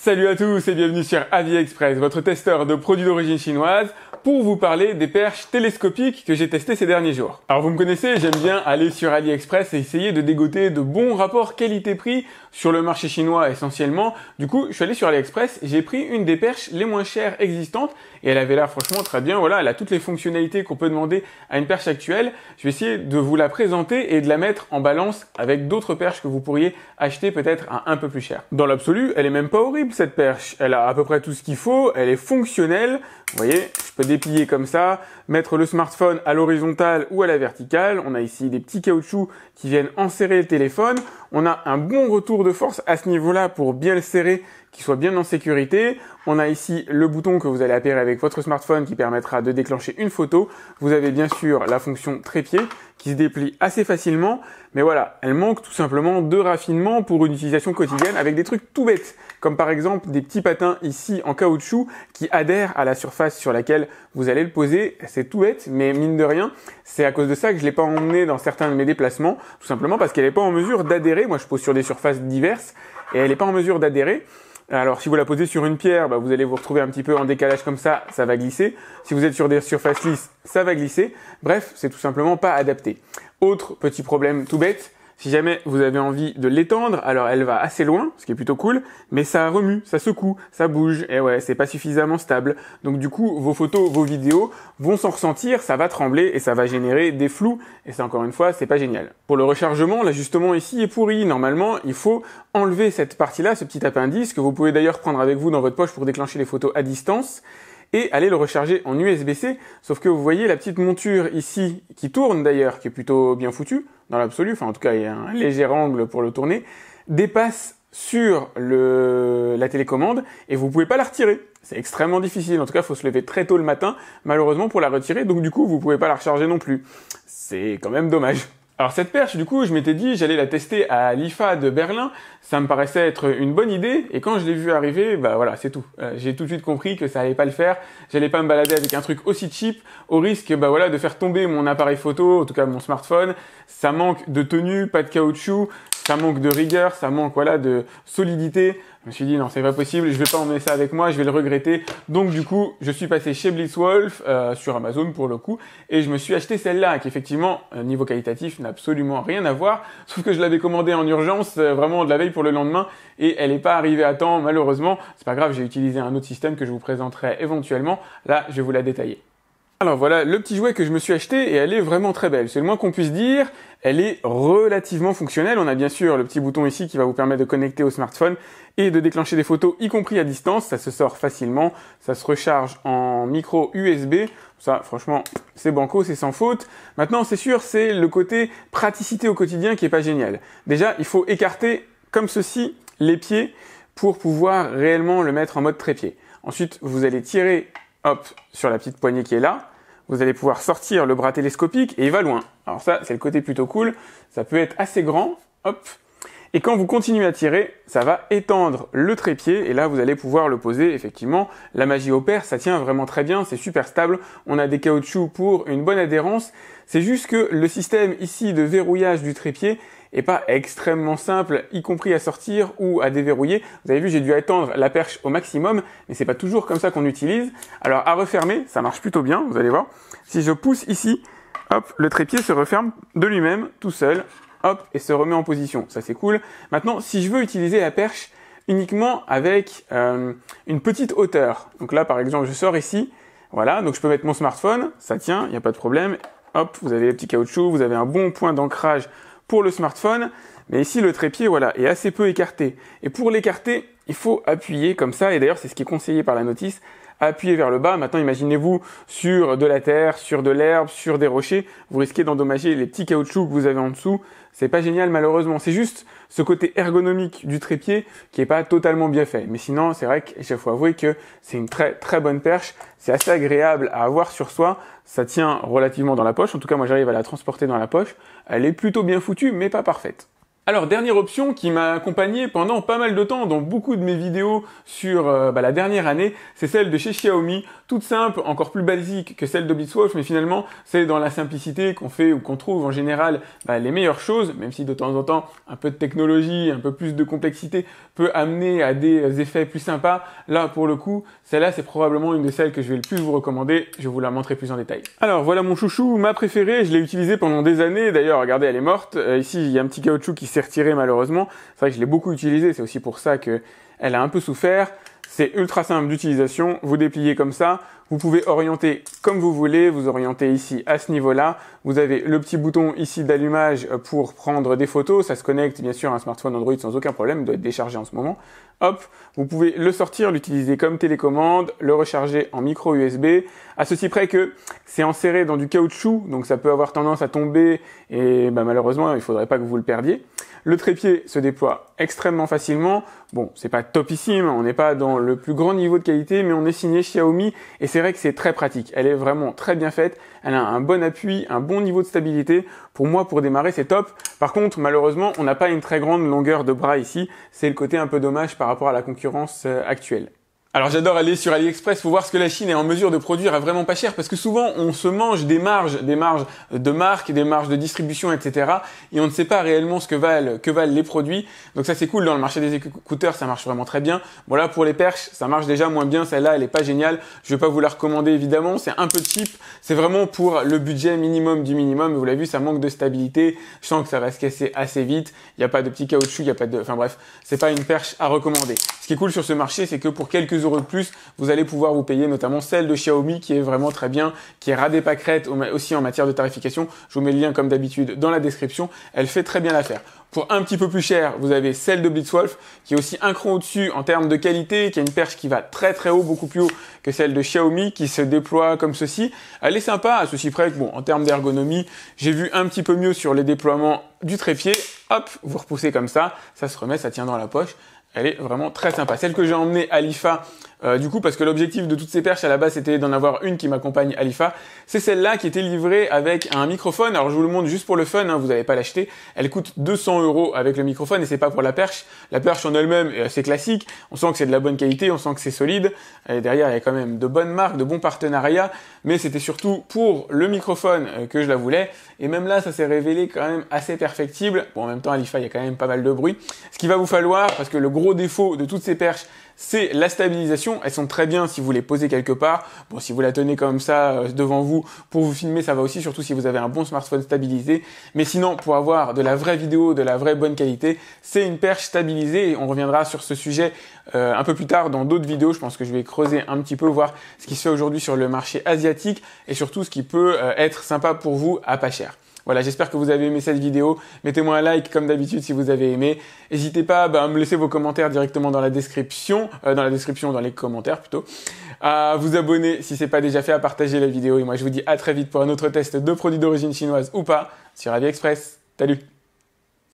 Salut à tous et bienvenue sur AliExpress, votre testeur de produits d'origine chinoise, pour vous parler des perches télescopiques que j'ai testées ces derniers jours. Alors vous me connaissez, j'aime bien aller sur AliExpress et essayer de dégoter de bons rapports qualité-prix sur le marché chinois essentiellement. Du coup, je suis allé sur AliExpress, j'ai pris une des perches les moins chères existantes et elle avait l'air franchement très bien. Voilà, elle a toutes les fonctionnalités qu'on peut demander à une perche actuelle. Je vais essayer de vous la présenter et de la mettre en balance avec d'autres perches que vous pourriez acheter peut-être à un peu plus cher. Dans l'absolu, elle est même pas horrible cette perche. Elle a à peu près tout ce qu'il faut, elle est fonctionnelle. Vous voyez, je peux déplier comme ça, mettre le smartphone à l'horizontale ou à la verticale. On a ici des petits caoutchoucs qui viennent enserrer le téléphone. On a un bon retour de force à ce niveau-là pour bien le serrer qui soit bien en sécurité. On a ici le bouton que vous allez appairer avec votre smartphone qui permettra de déclencher une photo. Vous avez bien sûr la fonction trépied qui se déplie assez facilement, mais voilà, elle manque tout simplement de raffinement pour une utilisation quotidienne avec des trucs tout bêtes, comme par exemple des petits patins ici en caoutchouc qui adhèrent à la surface sur laquelle vous allez le poser. C'est tout bête, mais mine de rien, c'est à cause de ça que je ne l'ai pas emmené dans certains de mes déplacements, tout simplement parce qu'elle n'est pas en mesure d'adhérer. Moi, je pose sur des surfaces diverses et elle n'est pas en mesure d'adhérer. Alors si vous la posez sur une pierre, bah, vous allez vous retrouver un petit peu en décalage comme ça, ça va glisser. Si vous êtes sur des surfaces lisses, ça va glisser. Bref, c'est tout simplement pas adapté. Autre petit problème tout bête, si jamais vous avez envie de l'étendre, alors elle va assez loin, ce qui est plutôt cool, mais ça remue, ça secoue, ça bouge, et ouais, c'est pas suffisamment stable. Donc du coup, vos photos, vos vidéos vont s'en ressentir, ça va trembler et ça va générer des flous, et ça encore une fois, c'est pas génial. Pour le rechargement, l'ajustement ici est pourri. Normalement, il faut enlever cette partie-là, ce petit appendice, que vous pouvez d'ailleurs prendre avec vous dans votre poche pour déclencher les photos à distance et aller le recharger en USB-C. Sauf que vous voyez la petite monture ici qui tourne d'ailleurs, qui est plutôt bien foutue dans l'absolu, enfin en tout cas il y a un léger angle pour le tourner, dépasse sur le, la télécommande et vous pouvez pas la retirer. C'est extrêmement difficile. En tout cas, faut se lever très tôt le matin, malheureusement, pour la retirer. Donc, du coup, vous pouvez pas la recharger non plus. C'est quand même dommage. Alors cette perche, du coup, je m'étais dit, j'allais la tester à l'IFA de Berlin. Ça me paraissait être une bonne idée. Et quand je l'ai vu arriver, bah voilà, c'est tout. Euh, j'ai tout de suite compris que ça allait pas le faire. J'allais pas me balader avec un truc aussi cheap, au risque, bah voilà, de faire tomber mon appareil photo, en tout cas mon smartphone. Ça manque de tenue, pas de caoutchouc ça manque de rigueur, ça manque voilà de solidité. Je me suis dit non, c'est pas possible, je vais pas emmener ça avec moi, je vais le regretter. Donc du coup, je suis passé chez Blitzwolf euh, sur Amazon pour le coup et je me suis acheté celle-là qui effectivement euh, niveau qualitatif n'a absolument rien à voir, sauf que je l'avais commandée en urgence euh, vraiment de la veille pour le lendemain et elle n'est pas arrivée à temps malheureusement. C'est pas grave, j'ai utilisé un autre système que je vous présenterai éventuellement. Là, je vais vous la détailler. Alors voilà le petit jouet que je me suis acheté et elle est vraiment très belle. C'est le moins qu'on puisse dire. Elle est relativement fonctionnelle. On a bien sûr le petit bouton ici qui va vous permettre de connecter au smartphone et de déclencher des photos, y compris à distance. Ça se sort facilement. Ça se recharge en micro USB. Ça, franchement, c'est banco, c'est sans faute. Maintenant, c'est sûr, c'est le côté praticité au quotidien qui est pas génial. Déjà, il faut écarter comme ceci les pieds pour pouvoir réellement le mettre en mode trépied. Ensuite, vous allez tirer hop, sur la petite poignée qui est là, vous allez pouvoir sortir le bras télescopique et il va loin. Alors ça, c'est le côté plutôt cool. Ça peut être assez grand, hop. Et quand vous continuez à tirer, ça va étendre le trépied et là vous allez pouvoir le poser effectivement. La magie opère, ça tient vraiment très bien, c'est super stable. On a des caoutchoucs pour une bonne adhérence. C'est juste que le système ici de verrouillage du trépied et pas extrêmement simple, y compris à sortir ou à déverrouiller. Vous avez vu, j'ai dû étendre la perche au maximum, mais c'est pas toujours comme ça qu'on utilise. Alors à refermer, ça marche plutôt bien, vous allez voir. Si je pousse ici, hop, le trépied se referme de lui-même, tout seul, hop, et se remet en position. Ça c'est cool. Maintenant, si je veux utiliser la perche uniquement avec euh, une petite hauteur, donc là par exemple, je sors ici, voilà, donc je peux mettre mon smartphone, ça tient, il n'y a pas de problème. Hop, vous avez les petits caoutchoucs, vous avez un bon point d'ancrage pour le smartphone. Mais ici, le trépied, voilà, est assez peu écarté. Et pour l'écarter, il faut appuyer comme ça. Et d'ailleurs, c'est ce qui est conseillé par la notice appuyé vers le bas. Maintenant, imaginez-vous sur de la terre, sur de l'herbe, sur des rochers. Vous risquez d'endommager les petits caoutchoucs que vous avez en dessous. C'est pas génial, malheureusement. C'est juste ce côté ergonomique du trépied qui est pas totalement bien fait. Mais sinon, c'est vrai que je faut avouer que c'est une très très bonne perche. C'est assez agréable à avoir sur soi. Ça tient relativement dans la poche. En tout cas, moi, j'arrive à la transporter dans la poche. Elle est plutôt bien foutue, mais pas parfaite. Alors dernière option qui m'a accompagné pendant pas mal de temps dans beaucoup de mes vidéos sur euh, bah, la dernière année, c'est celle de chez Xiaomi, toute simple, encore plus basique que celle de mais finalement c'est dans la simplicité qu'on fait ou qu'on trouve en général bah, les meilleures choses, même si de temps en temps un peu de technologie, un peu plus de complexité peut amener à des effets plus sympas. Là pour le coup, celle-là c'est probablement une de celles que je vais le plus vous recommander, je vais vous la montrer plus en détail. Alors voilà mon chouchou, ma préférée, je l'ai utilisée pendant des années, d'ailleurs regardez elle est morte, euh, ici il y a un petit caoutchouc qui s'est s'est malheureusement. C'est vrai que je l'ai beaucoup utilisé c'est aussi pour ça qu'elle a un peu souffert. C'est ultra simple d'utilisation, vous dépliez comme ça, vous pouvez orienter comme vous voulez, vous orientez ici à ce niveau-là. Vous avez le petit bouton ici d'allumage pour prendre des photos. Ça se connecte bien sûr à un smartphone Android sans aucun problème, il doit être déchargé en ce moment. Hop, vous pouvez le sortir, l'utiliser comme télécommande, le recharger en micro USB. À ceci près que c'est enserré dans du caoutchouc, donc ça peut avoir tendance à tomber et bah, malheureusement il faudrait pas que vous le perdiez. Le trépied se déploie extrêmement facilement. Bon, c'est pas topissime, on n'est pas dans le plus grand niveau de qualité, mais on est signé Xiaomi et c'est c'est que c'est très pratique. Elle est vraiment très bien faite. Elle a un bon appui, un bon niveau de stabilité. Pour moi, pour démarrer, c'est top. Par contre, malheureusement, on n'a pas une très grande longueur de bras ici. C'est le côté un peu dommage par rapport à la concurrence euh, actuelle. Alors j'adore aller sur AliExpress pour voir ce que la Chine est en mesure de produire à vraiment pas cher parce que souvent on se mange des marges, des marges de marque, des marges de distribution, etc. Et on ne sait pas réellement ce que valent, que valent les produits. Donc ça c'est cool dans le marché des écouteurs, ça marche vraiment très bien. Voilà pour les perches, ça marche déjà moins bien. Celle-là elle est pas géniale. Je vais pas vous la recommander évidemment. C'est un peu cheap. C'est vraiment pour le budget minimum du minimum. Vous l'avez vu, ça manque de stabilité. Je sens que ça va se casser assez vite. Il n'y a pas de petit caoutchouc, il a pas de, enfin bref, c'est pas une perche à recommander. Ce qui est cool sur ce marché, c'est que pour quelques euros de plus, vous allez pouvoir vous payer notamment celle de Xiaomi qui est vraiment très bien, qui est pas pâquerette aussi en matière de tarification. Je vous mets le lien comme d'habitude dans la description. Elle fait très bien l'affaire. Pour un petit peu plus cher, vous avez celle de Blitzwolf, qui est aussi un cran au-dessus en termes de qualité, qui a une perche qui va très très haut, beaucoup plus haut que celle de Xiaomi, qui se déploie comme ceci. Elle est sympa à ceci près que, bon, en termes d'ergonomie, j'ai vu un petit peu mieux sur les déploiements du trépied. Hop, vous repoussez comme ça, ça se remet, ça tient dans la poche. Elle est vraiment très sympa. Celle que j'ai emmenée à l'IFA euh, du coup, parce que l'objectif de toutes ces perches à la base, c'était d'en avoir une qui m'accompagne à C'est celle-là qui était livrée avec un microphone. Alors, je vous le montre juste pour le fun, hein, vous n'allez pas l'acheter. Elle coûte 200 euros avec le microphone et c'est pas pour la perche. La perche en elle-même, c'est classique. On sent que c'est de la bonne qualité, on sent que c'est solide. derrière, il y a quand même de bonnes marques, de bons partenariats. Mais c'était surtout pour le microphone euh, que je la voulais. Et même là, ça s'est révélé quand même assez perfectible. Bon, en même temps, à l'IFA, il y a quand même pas mal de bruit. Ce qu'il va vous falloir, parce que le gros défaut de toutes ces perches, c'est la stabilisation. Elles sont très bien si vous les posez quelque part. Bon, si vous la tenez comme ça euh, devant vous pour vous filmer, ça va aussi, surtout si vous avez un bon smartphone stabilisé. Mais sinon, pour avoir de la vraie vidéo, de la vraie bonne qualité, c'est une perche stabilisée. Et on reviendra sur ce sujet euh, un peu plus tard dans d'autres vidéos. Je pense que je vais creuser un petit peu, voir ce qui se fait aujourd'hui sur le marché asiatique et surtout ce qui peut euh, être sympa pour vous à pas cher. Voilà, j'espère que vous avez aimé cette vidéo. Mettez-moi un like comme d'habitude si vous avez aimé. N'hésitez pas bah, à me laisser vos commentaires directement dans la description, euh, dans la description, dans les commentaires plutôt. À vous abonner si c'est pas déjà fait, à partager la vidéo. Et moi, je vous dis à très vite pour un autre test de produits d'origine chinoise ou pas sur AliExpress. Salut